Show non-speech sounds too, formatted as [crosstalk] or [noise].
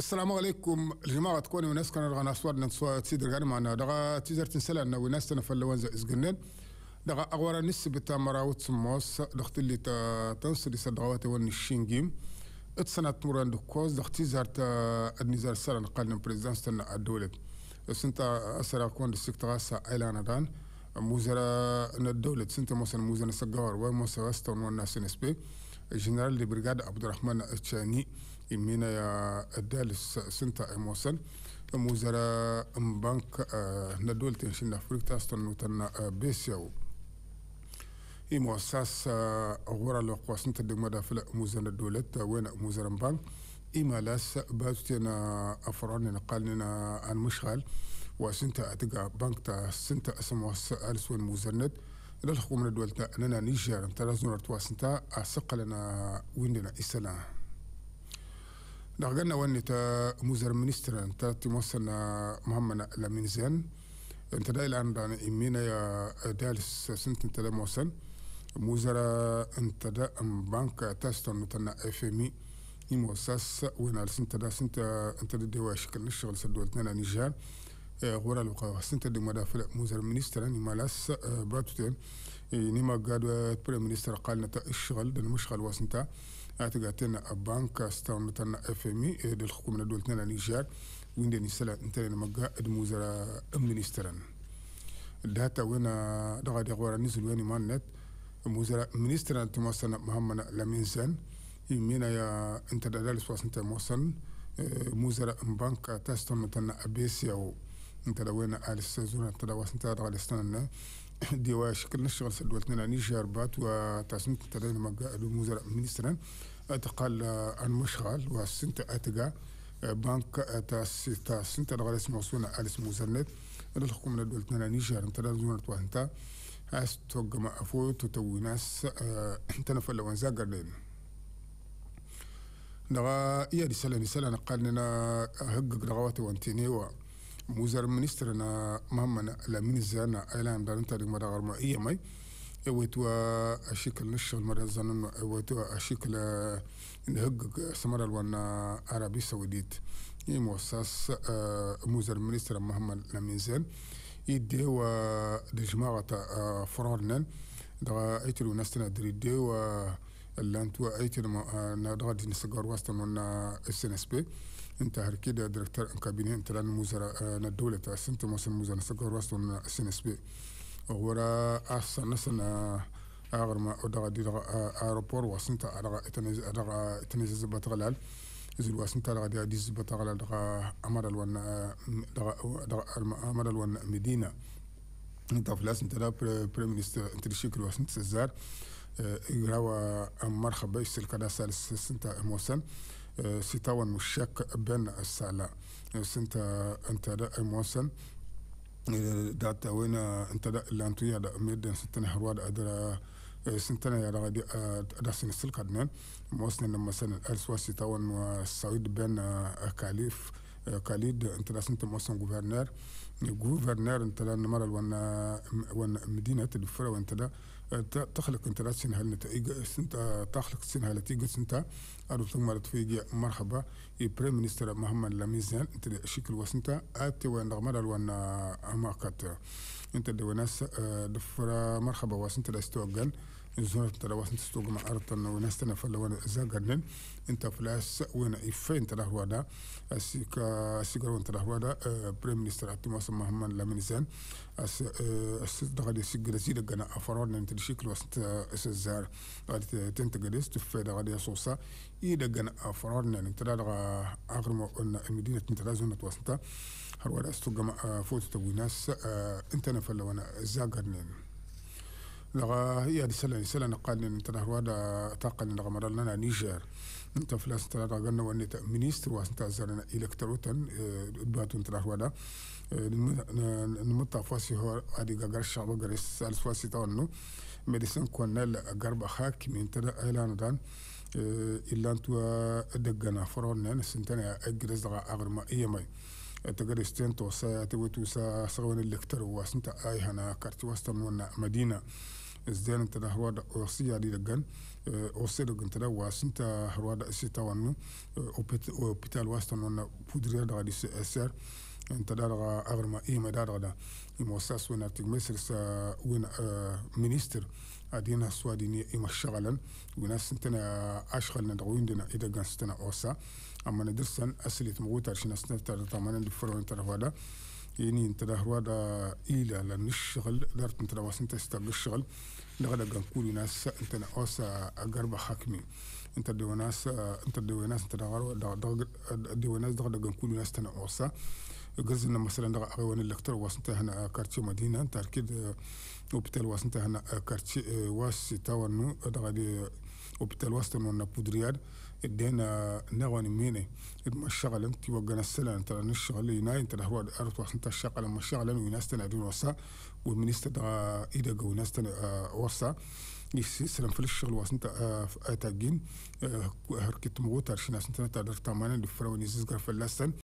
السلام عليكم الجماعة تكوني وناس كان رغنا صور نصوات تسيد رغان معنا دغا تيزر تنسلا أنه وناس تنفل وانزا إزقنن دغا أغورا نسب تامراوت سموس دخت اللي تنصر صدغوات ونشينجيم اتسنا تمران دكوز دخت تيزر تا أدنزار سرن قالن بريزدان ستنا الدولة سنتا أسرا كون دستيك تغاسا أيلانا دان موزرا الدولة سنتا موسن موزن سقار وموسن وستون والناس نسبي général دي brigade Abdurrahman الرحمن imina من dalis سنتا emosan muzara bank na تنشين shi ستنوتن بيسيو stan nutan besiyawo مؤسس غورا لقواسن تدم دا فلا موزن الدولت آه، وين موزر بنك إما لاس باتنا أفران آه، قالنا عن آه، مشغل وسنتا أتقى بنك تا اسم أسموس ألسون موزنت إلى الحكومة الدولة أننا نيجر ترازون أرتواسنتا أسق لنا ويندنا إسلا نغنى وأن تا موزر منستر أنت تمثلنا مهمنا لمنزين أنت دا الآن دا إمينا يا دالس سنت أنت دا موسن موزر أنت دا بانك تاستر نتنا إفمي إيمو ساس وين على سنت دا سنت أنت دا دا شكل نشغل سدولتنا نيجر wara eh, ka sinta de mada fere muzar ministra ni malas eh, batuten eh, ni ma gadu prime minister qalna ta ishghal dan mushghal wasinta اتغاتنا بانك استونتنا اف ام اي للحكومه دولتنا نيجر وين نسلا انتنا مغا ادموزرا منسترن داتا وين دغا دغورا نزل وين مانت موزرا منسترن تمسنا محمد لمنسن يمينا يا انت دالس واسنت موسن موزرا بانك تستونتنا ابيسيو انت دوين على السيزون انت دواس انت على السنة [laughs] ديوا شكل نشغل سدولتنا لاني جاربات وتاسمت انت دوين مقا الموزر منسترا اتقال عن مشغل وسنت اتقا بانك تاس تاس انت على اسمه سونا على اسمه زرنت الحكومة دولتنا لاني جار انت دوين انت as ما افوت to ناس [laughs] انت falla wan zagarden daga iya di salani salana لنا هقق dagawati وانتيني موزار منستر نا مهما نا لا منزل نا ايلان بان انتاري مدى غرما ايا ماي ايوتوا اشيكل نشغل مرة زنن ايوتوا اشيكل نهجق سمرا الوانا عربي سوديت اي موساس آه، موزار منستر مهما لا منزل يدي إيه و دجماغة آه، فرورنن دغا ايتلو ناستنا دري دي lantu aikin na daga dini sagar wasta non na snsp inta harki da director an kabine inta ran muzara na dawlata sinta masan muzara sagar wasta na snsp wara asana sana agar ma daga di daga aeroport wasinta daga daga itaniz zabat galal zul wasinta daga di zabat galal daga amaral wan daga daga amaral wan medina inta flas inta da prime minister inta shikru wasinta zar rawa marhaba istil kada sal sinta بن sitawan mushak ben sala sinta antada emosan data دا antada lantuya da دا sintana harwa da adara سنتنا يا رغدي آه، درسنا السلك عدنان موصلنا سنة أرسوا سيتاون وسعيد بن كاليف آه، كاليد آه، انت دا سنتا موصل غوفرنر غوفرنر انت دا نمر وانا مدينة الفرا وانت دا تخلق انترات سنها نتائج انت تخلق سنها نتيجة انت أرو ثم رتفيجي مرحبا بريم منستر محمد لاميزان انت شكل وسنتا آتي ونغمر الوان آه، أماكت انت دي وناس دفرا مرحبا واس انت إن زون انت لاواس انت ستوغن ارت وناس تنا وانا زاغنن انت فلاس وانا افي انت راه وادا اسيك اسيك وانت راه وادا بريم منستر اتوماس محمد لامينزان اس اس دغد سيك غريزي دغنا افرون انت شيك لو است اس زار انت غريس تفي دغد سوسا اي دغنا افرون انت دغ اغرمو ان مدينه انت لازم نتوسطه har wada استو gama فوت ta ناس آه، انت نفل وانا zagarnin لغا هي di sala sala na qalnin intana har wada taqalnin laga maral lana niger انت فلاس انت راغنا وان مينيستر واس انت زرنا الكتروتن آه، باتو انت راح ودا نمتا فاسي هو ادي غاغر شعب غريس سالس فاسي تاونو ميديسن كونل غرب حاكم انت اعلان دان آه، إلا أنتوا دقنا فرون نسنتنا أجرز دغا أغرما إيمي تقدر استنت وساي تبغى توسا سوين الليكتر واسنت اي هنا كارتي واستن ونا مدينه ازدان انت هو دا اوسيا دي يعني دغان اوسيا أه، دغ انت واسنت هو دا سيتا ونو أه، اوبيتال واستن ونا بودريا دا دي سي اس ار انت دارغا اغرما ايما دارغا دا الموساس وين ارتيك مصر سا وين آه منيستر ادينا سوا دينية ايما شغلا وين اسنتنا اشغل ندغوين دينا ايدا غان ستنا اوسا اما ندرسن اسليت مغوطة عشنا سنفتا رتامانا دي فرو انت رفادا يعني انت ده ايلا لنشغل دارت انت رواس انت استغل الشغل نغدا غان كول ناس انتنا اوسا اغربا حاكمي انت دو ناس انت دو ناس انت دغرو ناس دغدا غان كول ناس تنا اوسا غزنا مثلا دغ اغيوان الكتر واسنتا هنا كارتي مدينه آه، تاركيد اوبيتال واسنت هنا كارتي واس تاوانو دغ دي آه، اوبيتال واستن ونا بودرياد دينا آه، نغوان ميني ما الشغل انت وقنا السلا انت الشغل ينا انت هو ارت واسنت الشغل ما الشغل ويناستن ادون وصا ومنيستر دغ ايدا جو ناستن وصا يسلم في الشغل واسنت اتاجين هركت مغوت هرشنا انت تادر تمانا دفرا ونيزيز غرف اللسن